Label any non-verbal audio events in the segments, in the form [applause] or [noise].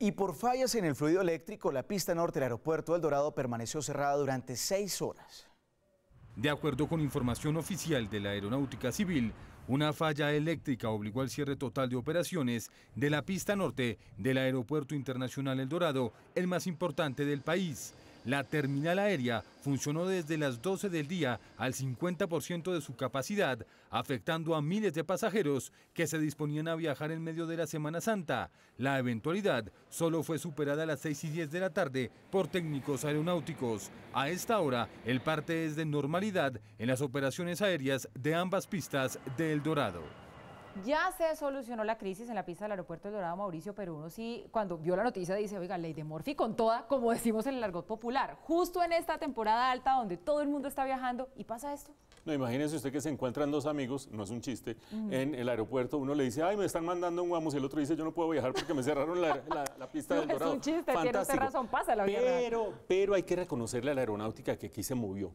Y por fallas en el fluido eléctrico, la pista norte del aeropuerto El Dorado permaneció cerrada durante seis horas. De acuerdo con información oficial de la Aeronáutica Civil, una falla eléctrica obligó al cierre total de operaciones de la pista norte del Aeropuerto Internacional El Dorado, el más importante del país. La terminal aérea funcionó desde las 12 del día al 50% de su capacidad, afectando a miles de pasajeros que se disponían a viajar en medio de la Semana Santa. La eventualidad solo fue superada a las 6 y 10 de la tarde por técnicos aeronáuticos. A esta hora, el parte es de normalidad en las operaciones aéreas de ambas pistas de El Dorado. Ya se solucionó la crisis en la pista del aeropuerto El Dorado Mauricio, pero uno sí, cuando vio la noticia, dice, oiga, ley de Morphy con toda, como decimos en el argot popular, justo en esta temporada alta donde todo el mundo está viajando y pasa esto. No, imagínese usted que se encuentran dos amigos, no es un chiste, en el aeropuerto. Uno le dice, ay, me están mandando un guamos, y el otro dice, yo no puedo viajar porque me cerraron la, pista del Dorado. [laughs] Es un chiste, tiene usted razón, pasa la Pero, pero hay que reconocerle a la aeronáutica que aquí se movió.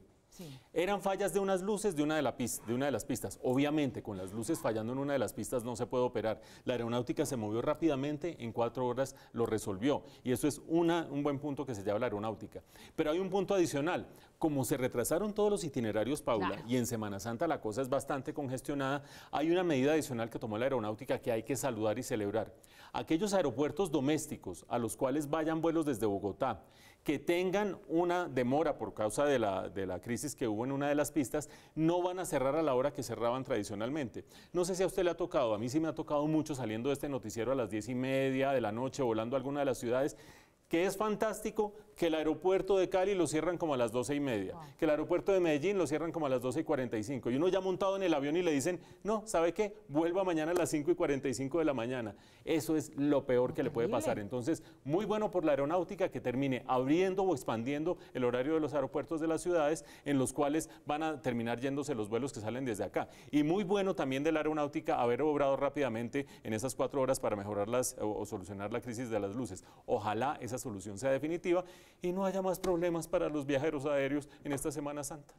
Eran fallas de unas luces de una de, las pistas. Obviamente, con las luces fallando en una de las pistas no se puede operar. La aeronáutica se movió rápidamente, en cuatro horas lo resolvió. Y eso es un buen punto que se llama la aeronáutica. Pero hay un punto adicional como se retrasaron todos los itinerarios, Paula, y en Semana Santa la cosa es bastante congestionada, hay una medida adicional que tomó la aeronáutica que hay que saludar y celebrar. Aquellos aeropuertos domésticos a los cuales vayan vuelos desde Bogotá, que tengan una demora por causa de la, crisis que hubo en una de las pistas, no van a cerrar a la hora que cerraban tradicionalmente. No sé si a usted le ha tocado, a mí sí me ha tocado mucho saliendo de este noticiero a las diez y media de la noche, volando a alguna de las ciudades, que es fantástico que el aeropuerto de Cali lo cierran como a las 12 y media, ah. que el aeropuerto de Medellín lo cierran como a las 12 y 45. Y uno ya montado en el avión y le dicen, no, ¿sabe qué? Vuelva mañana a las 5 y 45 de la mañana. Eso es lo peor que le puede pasar. Entonces, muy bueno por la aeronáutica que termine abriendo o expandiendo el horario de los aeropuertos de las ciudades en los cuales van a terminar yéndose los vuelos que salen desde acá. Y muy bueno también de la aeronáutica haber obrado rápidamente en esas cuatro horas para mejorarlas o solucionar la crisis de las luces. Ojalá esas solución sea definitiva y no haya más problemas para los viajeros aéreos en esta Semana Santa.